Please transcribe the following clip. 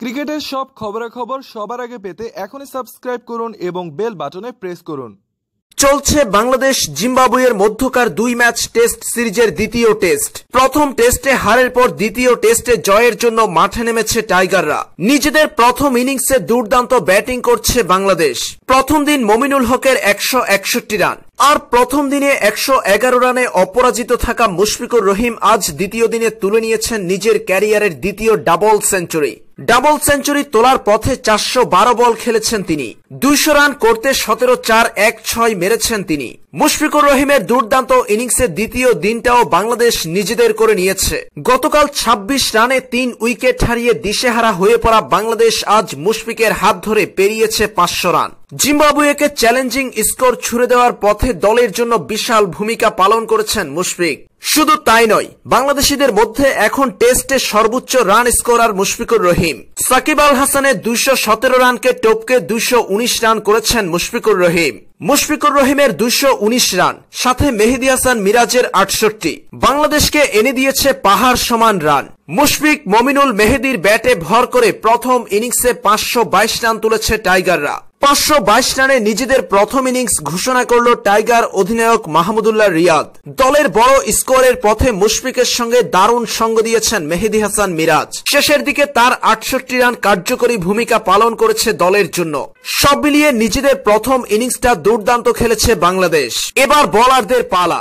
ক্রিকেটের সব খবরাখবর সবার আগে পেতে এখনই সাবস্ক্রাইব করুন এবং বেল বাটনে প্রেস করুন চলছে বাংলাদেশ জিম্বাবুয়ের মধ্যকার দুই ম্যাচ টেস্ট সিরিজের দ্বিতীয় টেস্ট প্রথম টেস্টে হারের পর দ্বিতীয় টেস্টে জয়ের জন্য মাঠে নেমেছে টাইগাররা নিজেদের প্রথম ইনিংসে দুর্দান্ত ব্যাটিং করছে বাংলাদেশ প্রথম দিন মমিনুল হকের একশো একষট্টি রান আর প্রথম দিনে একশো এগারো রানে অপরাজিত থাকা মুশফিকুর রহিম আজ দ্বিতীয় দিনে তুলে নিয়েছেন নিজের ক্যারিয়ারের দ্বিতীয় ডাবল সেঞ্চুরি ডাবল সেঞ্চুরি তোলার পথে চারশো বারো বল খেলেছেন তিনি দুইশো রান করতে সতেরো চার এক ছয় মেরেছেন তিনি মুশফিকুর রহিমের দুর্দান্ত ইনিংসের দ্বিতীয় দিনটাও বাংলাদেশ নিজেদের করে নিয়েছে গতকাল ২৬ রানে তিন উইকেট হারিয়ে দিশেহারা হয়ে পড়া বাংলাদেশ আজ মুশফিকের হাত ধরে পেরিয়েছে পাঁচশো রান জিম্বাবুয়েকে চ্যালেঞ্জিং স্কোর ছুড়ে দেওয়ার পথে দলের জন্য বিশাল ভূমিকা পালন করেছেন মুশফিক শুধু তাই নয় বাংলাদেশিদের মধ্যে এখন টেস্টে সর্বোচ্চ রান স্কোরার মুশফিকুর রহিম সাকিব আল হাসানের দুইশো সতেরো রানকে টপকে দুইশো উনিশ রান করেছেন মুশফিকুর রহিম মুশফিকুর রহিমের দুইশো উনিশ রান সাথে মেহেদি হাসান মিরাজের আটষট্টি বাংলাদেশকে এনে দিয়েছে পাহাড় সমান রান মুশফিক মমিনুল মেহেদির ব্যাটে ভর করে প্রথম ইনিংসে পাঁচশো বাইশ রান তুলেছে টাইগাররা পাঁচশো বাইশ রানে নিজেদের প্রথম ইনিংস ঘোষণা করল টাইগার অধিনায়ক মাহমুদুল্লাহ রিয়াদ দলের বড় স্কোরের পথে মুশফিকের সঙ্গে দারুণ সঙ্গ দিয়েছেন মেহেদি হাসান মিরাজ শেষের দিকে তার আটষট্টি রান কার্যকরী ভূমিকা পালন করেছে দলের জন্য সব মিলিয়ে নিজেদের প্রথম ইনিংসটা দুর্দান্ত খেলেছে বাংলাদেশ এবার বলারদের পালা